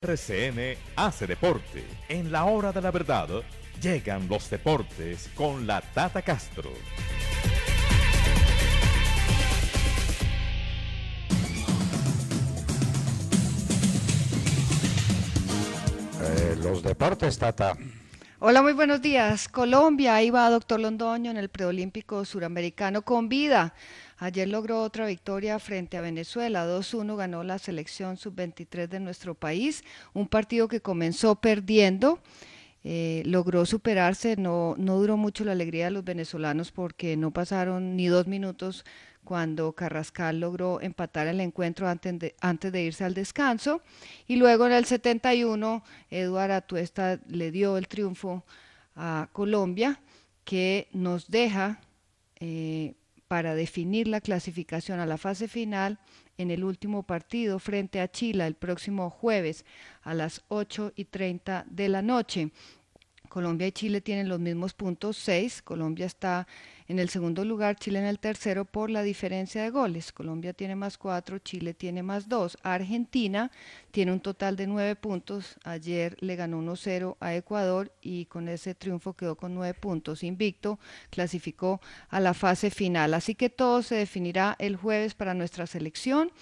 RCN hace deporte. En la hora de la verdad llegan los deportes con la Tata Castro. Eh, los deportes, Tata. Hola, muy buenos días. Colombia, ahí va doctor Londoño en el preolímpico suramericano con vida. Ayer logró otra victoria frente a Venezuela. 2-1 ganó la selección sub-23 de nuestro país, un partido que comenzó perdiendo. Eh, logró superarse, no, no duró mucho la alegría de los venezolanos porque no pasaron ni dos minutos cuando Carrascal logró empatar el encuentro antes de, antes de irse al descanso. Y luego en el 71, Eduardo Atuesta le dio el triunfo a Colombia, que nos deja eh, para definir la clasificación a la fase final en el último partido frente a Chile el próximo jueves a las 8 y 30 de la noche. Colombia y Chile tienen los mismos puntos, seis. Colombia está en el segundo lugar, Chile en el tercero por la diferencia de goles. Colombia tiene más cuatro, Chile tiene más dos. Argentina tiene un total de nueve puntos. Ayer le ganó 1-0 a Ecuador y con ese triunfo quedó con nueve puntos. Invicto clasificó a la fase final. Así que todo se definirá el jueves para nuestra selección.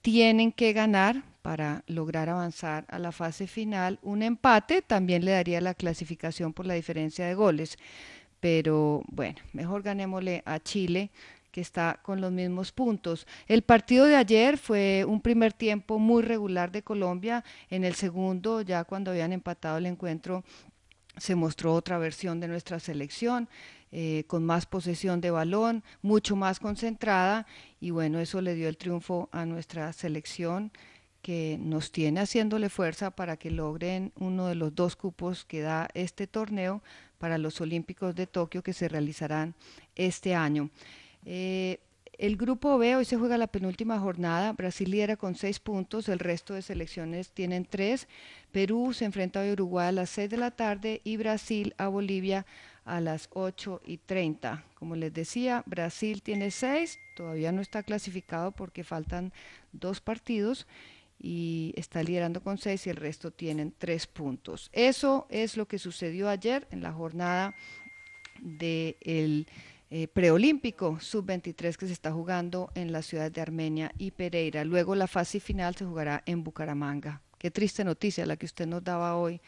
Tienen que ganar para lograr avanzar a la fase final. Un empate también le daría la clasificación por la diferencia de goles, pero bueno, mejor ganémosle a Chile que está con los mismos puntos. El partido de ayer fue un primer tiempo muy regular de Colombia, en el segundo, ya cuando habían empatado el encuentro, se mostró otra versión de nuestra selección, eh, con más posesión de balón, mucho más concentrada, y bueno, eso le dio el triunfo a nuestra selección que nos tiene haciéndole fuerza para que logren uno de los dos cupos que da este torneo para los Olímpicos de Tokio que se realizarán este año. Eh, el grupo B hoy se juega la penúltima jornada. Brasil lidera con seis puntos, el resto de selecciones tienen tres. Perú se enfrenta a Uruguay a las seis de la tarde y Brasil a Bolivia a las ocho y treinta. Como les decía, Brasil tiene seis, todavía no está clasificado porque faltan dos partidos y está liderando con seis y el resto tienen tres puntos. Eso es lo que sucedió ayer en la jornada del eh, preolímpico sub-23 que se está jugando en la ciudad de Armenia y Pereira. Luego la fase final se jugará en Bucaramanga. Qué triste noticia la que usted nos daba hoy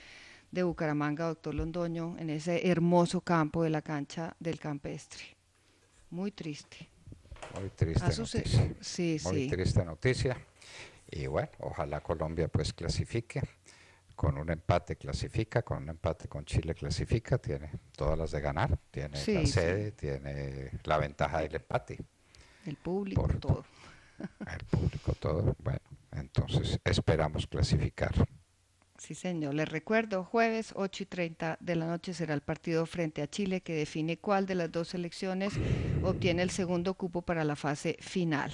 de Bucaramanga, doctor Londoño, en ese hermoso campo de la cancha del campestre. Muy triste. Muy triste. Noticia. Sí, Muy sí. triste noticia. Y bueno, ojalá Colombia pues clasifique. Con un empate clasifica, con un empate con Chile clasifica, tiene todas las de ganar, tiene la sede, tiene la ventaja del empate. El público, todo. El público, todo. Bueno, entonces esperamos clasificar. Sí, señor. Les recuerdo, jueves 8 y 30 de la noche será el partido frente a Chile que define cuál de las dos elecciones obtiene el segundo cupo para la fase final.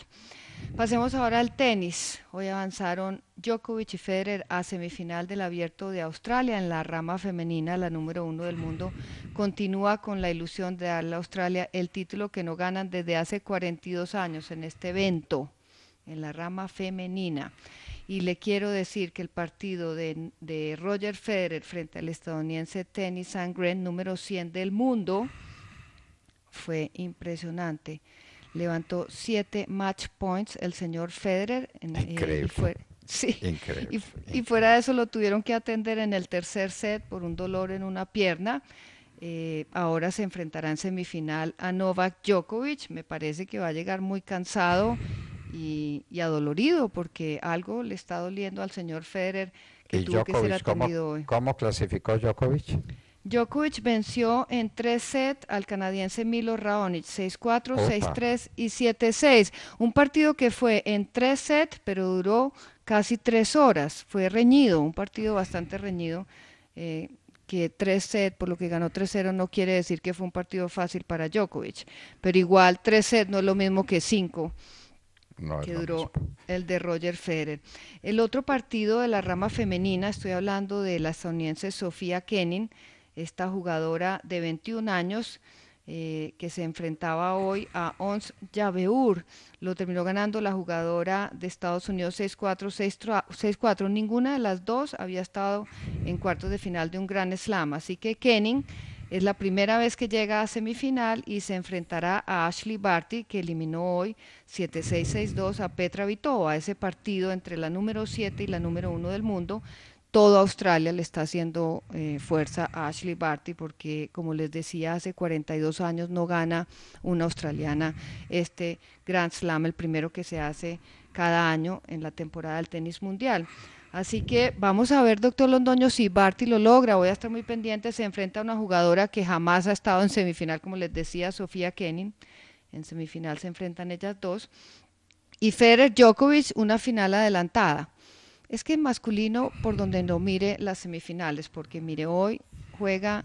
Pasemos ahora al tenis. Hoy avanzaron Djokovic y Federer a semifinal del Abierto de Australia en la rama femenina, la número uno del mundo. Continúa con la ilusión de darle a Australia el título que no ganan desde hace 42 años en este evento, en la rama femenina. Y le quiero decir que el partido de, Roger Federer frente al estadounidense Tennis Sangren, número 100 del mundo, fue impresionante. Levantó siete match points el señor Federer. Eh, increíble. y Sí. Increíble, y, fuera de eso lo tuvieron que atender en el tercer set por un dolor en una pierna. Eh, ahora se enfrentará en semifinal a Novak Djokovic. Me parece que va a llegar muy cansado y, y adolorido porque algo le está doliendo al señor Federer que ¿Y tuvo Djokovic, que ser atendido ¿Cómo clasificó Djokovic? Djokovic venció en tres sets al canadiense Milo Raonic, 6-4, 6-3 y 7-6. Un partido que fue en tres sets, pero duró casi tres horas. Fue reñido, un partido bastante reñido. Eh, que 3 sets, por lo que ganó 3-0, no quiere decir que fue un partido fácil para Djokovic. Pero igual 3 sets no es lo mismo que 5. que duró el de Roger Federer. El otro partido de la rama femenina, estoy hablando de la estadounidense Sofía Kenin, esta jugadora de 21 años eh, que se enfrentaba hoy a Ons Yabeur. Lo terminó ganando la jugadora de Estados Unidos 6-4, 6-4. Ninguna de las dos había estado en cuartos de final de un gran slam. Así que Kenning es la primera vez que llega a semifinal y se enfrentará a Ashley Barty, que eliminó hoy 7-6-6-2 a Petra Vitova. Ese partido entre la número 7 y la número 1 del mundo toda Australia le está haciendo eh, fuerza a Ashley Barty porque, como les decía, hace 42 años no gana una australiana este Grand Slam, el primero que se hace cada año en la temporada del tenis mundial. Así que vamos a ver, doctor Londoño, si Barty lo logra. Voy a estar muy pendiente. Se enfrenta a una jugadora que jamás ha estado en semifinal, como les decía, Sofía Kenin. En semifinal se enfrentan ellas dos. Y Federer Djokovic, una final adelantada. Es que masculino, por donde no mire las semifinales, porque mire, hoy juega,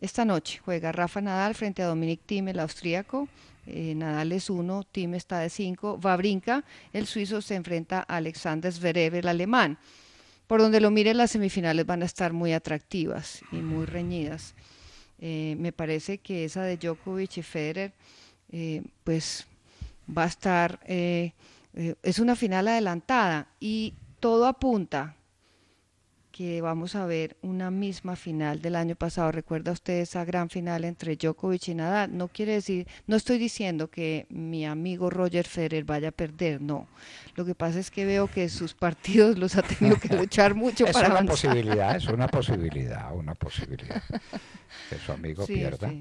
esta noche juega Rafa Nadal frente a Dominic Thiem, el austríaco. Eh, Nadal es uno, Thiem está de cinco. va brincar el suizo, se enfrenta a Alexander Zverev, el alemán. Por donde lo mire, las semifinales van a estar muy atractivas y muy reñidas. Eh, me parece que esa de Djokovic y Federer, eh, pues va a estar, es una final adelantada y todo apunta que vamos a ver una misma final del año pasado. Recuerda usted esa gran final entre Djokovic y Nadal. No quiere decir, no estoy diciendo que mi amigo Roger Federer vaya a perder, no. Lo que pasa es que veo que sus partidos los ha tenido que luchar mucho es una posibilidad, es una posibilidad, una posibilidad que su amigo pierda.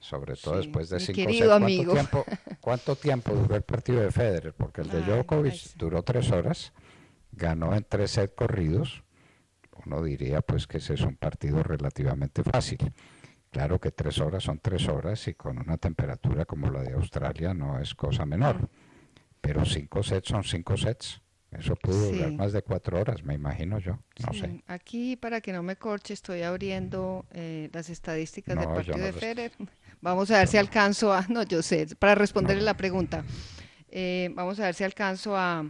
Sobre todo después de cinco querido ¿Cuánto amigo? tiempo, ¿Cuánto tiempo duró el partido de Federer? Porque el de Djokovic duró tres horas ganó en tres sets corridos, uno diría pues que ese es un partido relativamente fácil. Claro que tres horas son tres horas y con una temperatura como la de Australia no es cosa menor, pero cinco sets son cinco sets. Eso pudo durar más de cuatro horas, me imagino yo. No sé. Aquí, para que no me corche, estoy abriendo eh, las estadísticas del partido de Federer. Vamos a ver si alcanzo a. No, yo sé, para responderle la pregunta. vamos a ver si alcanzo a,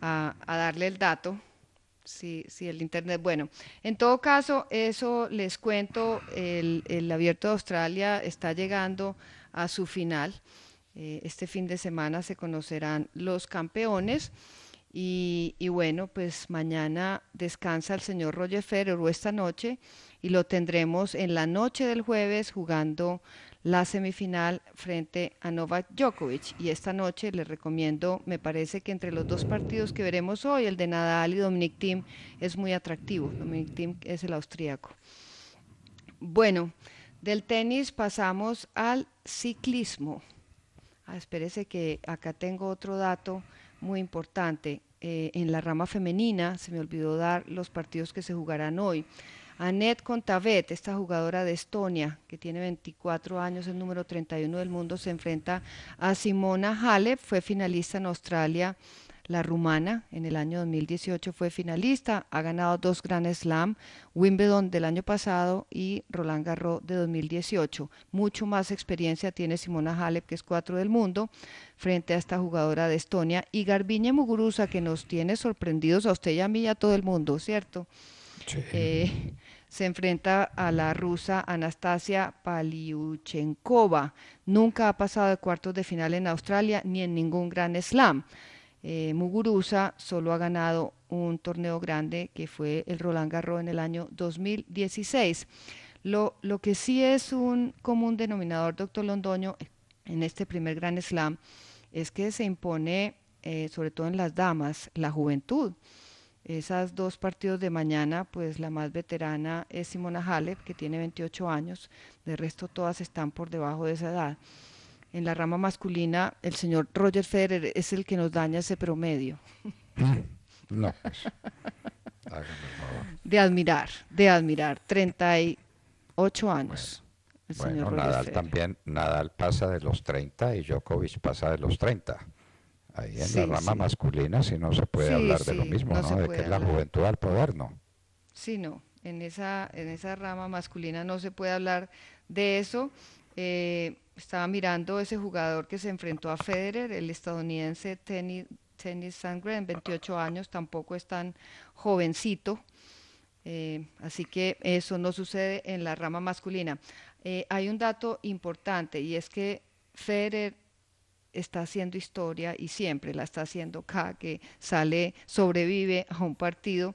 a, darle el dato. Si, si, el internet, bueno, en todo caso, eso les cuento, el, el abierto de Australia está llegando a su final. Eh, este fin de semana se conocerán los campeones. Y, y, bueno, pues mañana descansa el señor Roger Federer esta noche y lo tendremos en la noche del jueves jugando la semifinal frente a Novak Djokovic. Y esta noche les recomiendo, me parece que entre los dos partidos que veremos hoy, el de Nadal y Dominic Thiem, es muy atractivo. Dominic Thiem es el austríaco. Bueno, del tenis pasamos al ciclismo. Ah, espérese que acá tengo otro dato muy importante. Eh, en la rama femenina, se me olvidó dar los partidos que se jugarán hoy. Annette Contavet, esta jugadora de Estonia, que tiene 24 años, el número 31 del mundo, se enfrenta a Simona Halep, fue finalista en Australia. La rumana en el año 2018 fue finalista, ha ganado dos Grand Slam, Wimbledon del año pasado y Roland Garros de 2018. Mucho más experiencia tiene Simona Halep, que es cuatro del mundo, frente a esta jugadora de Estonia, y Garbiñe Muguruza, que nos tiene sorprendidos a usted y a mí y a todo el mundo, ¿cierto? Eh, se enfrenta a la rusa Anastasia Paliuchenkova. Nunca ha pasado de cuartos de final en Australia ni en ningún gran slam. Eh, Muguruza solo ha ganado un torneo grande que fue el Roland Garros en el año 2016. Lo, que sí es un común denominador, doctor Londoño, en este primer gran slam es que se impone, eh, sobre todo en las damas, la juventud. Esas dos partidos de mañana, pues la más veterana es Simona Halep, que tiene 28 años, de resto todas están por debajo de esa edad. En la rama masculina, el señor Roger Federer es el que nos daña ese promedio. Mm, no, pues, de admirar, de admirar. 38 años. el señor Nadal también, Nadal pasa de los 30 y Djokovic pasa de los 30 ahí en la rama masculina si no se puede hablar de lo mismo, ¿no? De que es la juventud al poder, ¿no? Sí, no. En esa, en esa rama masculina no se puede hablar de eso. Eh, estaba mirando ese jugador que se enfrentó a Federer, el estadounidense tenis Sangre, Sandgren, 28 años, tampoco es tan jovencito. Eh, así que eso no sucede en la rama masculina. Eh, hay un dato importante y es que Federer está haciendo historia y siempre la está haciendo K, que sale, sobrevive a un partido.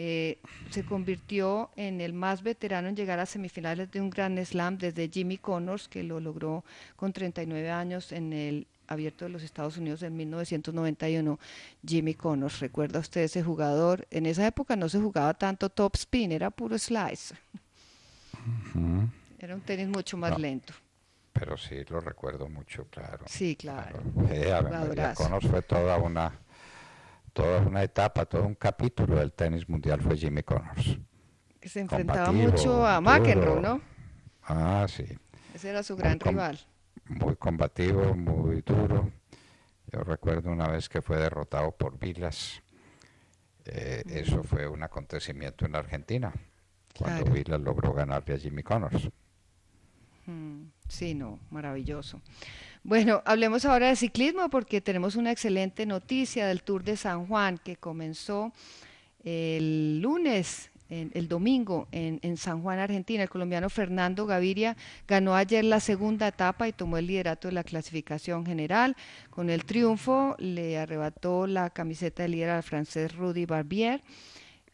Eh, se convirtió en el más veterano en llegar a semifinales de un gran Slam desde Jimmy Connors, que lo logró con 39 años en el abierto de los Estados Unidos en 1991, Jimmy Connors. ¿Recuerda usted ese jugador? En esa época no se jugaba tanto top spin, era puro slice. Era un tenis mucho más ah. lento pero sí lo recuerdo mucho, claro. Sí, claro. claro. Eh, fue toda una, toda una etapa, todo un capítulo del tenis mundial fue Jimmy Connors. Que se enfrentaba mucho a McEnroe, ¿no? Ah, sí. Ese era su gran rival. Muy combativo, muy duro. Yo recuerdo una vez que fue derrotado por Vilas. Eh, mm. Eso fue un acontecimiento en Argentina, cuando Vilas logró ganarle a Jimmy Connors. Mm. Sí, no, maravilloso. Bueno, hablemos ahora de ciclismo porque tenemos una excelente noticia del Tour de San Juan que comenzó eh, el lunes, el domingo en, en, San Juan, Argentina. El colombiano Fernando Gaviria ganó ayer la segunda etapa y tomó el liderato de la clasificación general. Con el triunfo le arrebató la camiseta de líder al francés Rudy Barbier.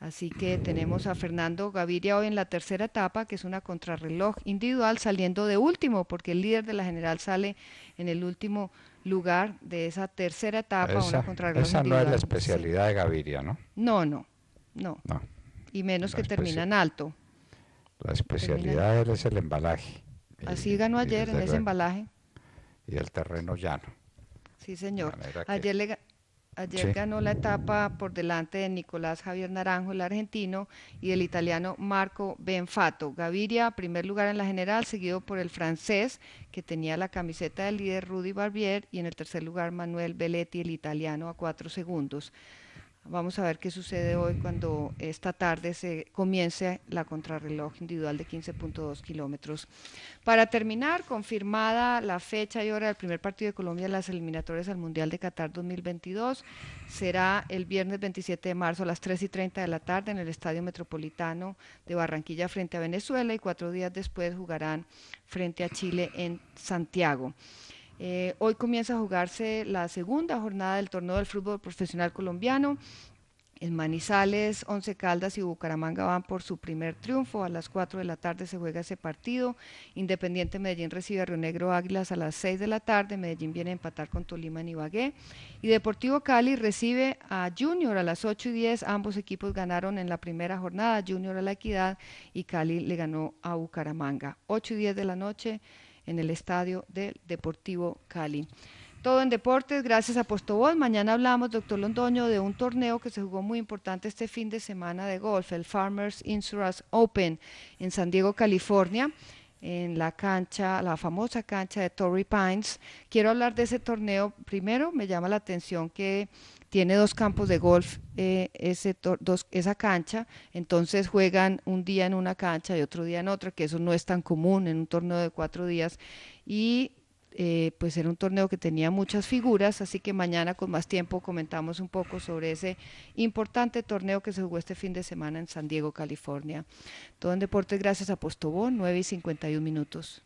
Así que tenemos a Fernando Gaviria hoy en la tercera etapa, que es una contrarreloj individual, saliendo de último, porque el líder de la general sale en el último lugar de esa tercera etapa, esa, una contrarreloj individual. no es la especialidad de Gaviria, ¿no? No, no, no. Y menos que termina en alto. La especialidad es el embalaje. Así ganó ayer en ese embalaje. Y el terreno llano. Sí, señor. Ayer le Ayer ganó la etapa por delante de Nicolás Javier Naranjo, el argentino, y del italiano Marco Benfato. Gaviria, primer lugar en la general, seguido por el francés, que tenía la camiseta del líder Rudy Barbier, y en el tercer lugar Manuel Belletti, el italiano, a cuatro segundos. Vamos a ver qué sucede hoy cuando esta tarde se comience la contrarreloj individual de 15.2 kilómetros. Para terminar, confirmada la fecha y hora del primer partido de Colombia en las eliminatorias al Mundial de Qatar 2022, será el viernes 27 de marzo a las 3 y 30 de la tarde en el Estadio Metropolitano de Barranquilla frente a Venezuela y cuatro días después jugarán frente a Chile en Santiago. Eh, hoy comienza a jugarse la segunda jornada del torneo del fútbol profesional colombiano. En Manizales, Once Caldas y Bucaramanga van por su primer triunfo. A las 4 de la tarde se juega ese partido. Independiente Medellín recibe a Río Negro Águilas a las 6 de la tarde. Medellín viene a empatar con Tolima y Ibagué. Y Deportivo Cali recibe a Junior a las 8 y 10. Ambos equipos ganaron en la primera jornada. Junior a la Equidad y Cali le ganó a Bucaramanga. 8 y 10 de la noche en el estadio del Deportivo Cali. Todo en deportes, gracias a Postobón. Mañana hablamos, doctor Londoño, de un torneo que se jugó muy importante este fin de semana de golf, el Farmers Insurance Open en San Diego, California en la cancha, la famosa cancha de Torrey Pines. Quiero hablar de ese torneo. Primero, me llama la atención que tiene dos campos de golf, eh, ese dos, esa cancha, entonces juegan un día en una cancha y otro día en otra, que eso no es tan común en un torneo de cuatro días. Y eh, pues era un torneo que tenía muchas figuras, así que mañana con más tiempo comentamos un poco sobre ese importante torneo que se jugó este fin de semana en San Diego, California. Todo en deportes gracias a Postobón, 9 y 51 minutos.